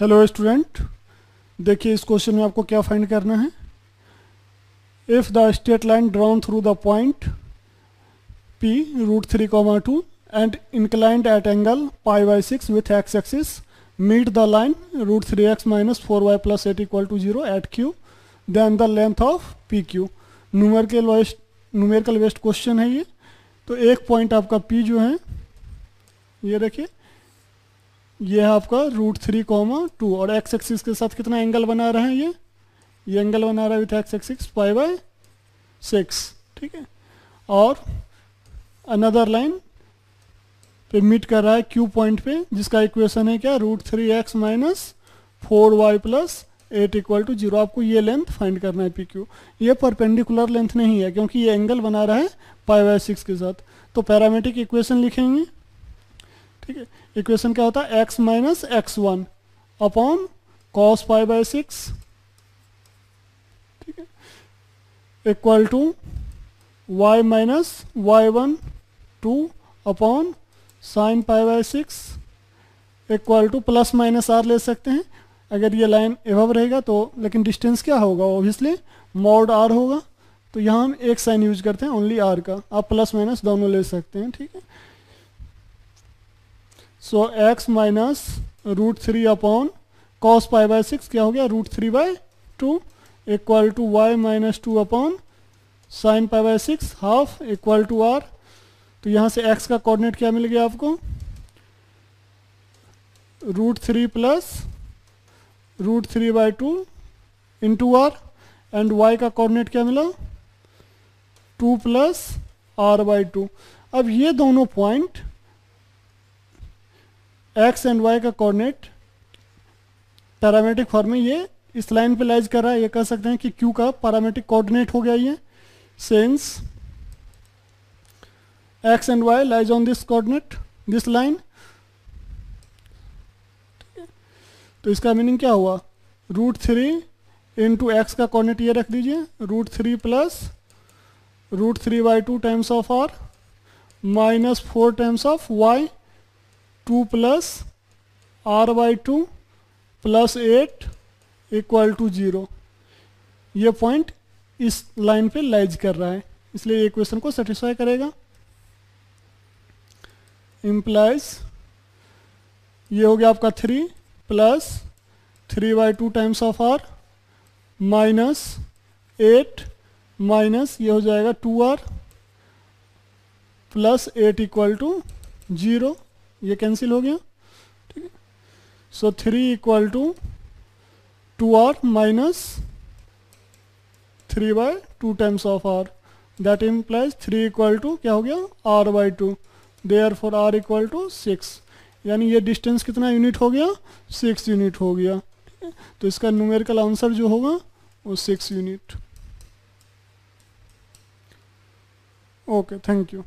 hello student देखिए इस question में आपको क्या फाइंड करना है if the straight line drawn through the point P root three comma two and inclined at angle pi by six with X axis meet the line root three X minus four Y plus eight equal to zero at Q then the length of P Q numerical based numerical based question है ये तो एक point आपका P जो है ये देखिए ये है आपका रूट थ्री कॉमा टू और एक्स एक्सिस के साथ कितना एंगल बना रहे हैं ये ये एंगल बना रहा है with X axis five by six ठीक है और अनदर लाइन पे मीट कर रहा है क्यू पॉइंट पे जिसका इक्वेशन है क्या root three X minus four Y plus eight equal to zero आपको ये लेंथ फाइंड करना है पी क्यू ये परपेंडिकुलर लेंथ नहीं है क्योंकि ये एंगल बना रहा है पाई बाय सिक्स के साथ तो पैरामेट्रिक इक्वेशन लिखेंगे ठीक है इक्वेशन क्या होता है X minus X one upon cos five by six ठीक है equal to Y minus Y one two upon sine five by six equal to plus minus R ले सकते हैं अगर ये लाइन एवब रहेगा तो लेकिन डिस्टेंस क्या होगा ऑब्वियसली मॉड आर होगा तो यहाँ हम एक साइन यूज करते हैं ओनली आर का आप प्लस माइनस दोनों ले सकते हैं ठीक है so X minus root three upon cos pi by six क्या हो गया root three by two equal to Y minus two upon sine pi by six half equal to R तो यहाँ से एक्स का कोऑर्डिनेट क्या मिल गया आपको root three plus root three by two into R and Y का coordinate क्या मिला two plus R by two अब ये दोनों पॉइंट एक्स एंड वाई का कोऑर्डिनेट पैरामेट्रिक फॉर्म में ये इस लाइन पे लाइज कर रहा है ये कह सकते हैं कि क्यू का पैरामेट्रिक कोऑर्डिनेट हो गया ये since X and Y lies on this coordinate this line तो इसका मीनिंग क्या हुआ रूट थ्री इंटू एक्स का कोऑर्डिनेट ये रख दीजिए root three plus root three by two times of R minus four times of Y two plus R by two plus eight equal to zero ये point इस line पे lies कर रहा है इसलिए ये क्वेश्चन को सेटिस्फाई करेगा इम्प्लाइज ये हो गया आपका three plus three by two times of R minus eight minus ये हो जाएगा two R plus eight equal to zero ये कैंसिल हो गया ठीक है so three equal to two R minus three by two times of R that implies three equal to क्या हो गया R by two therefore R equal to six यानी ये डिस्टेंस कितना यूनिट हो गया सिक्स यूनिट हो गया ठीक है तो इसका न्यूमेरिकल आंसर जो होगा वो six unit okay thank you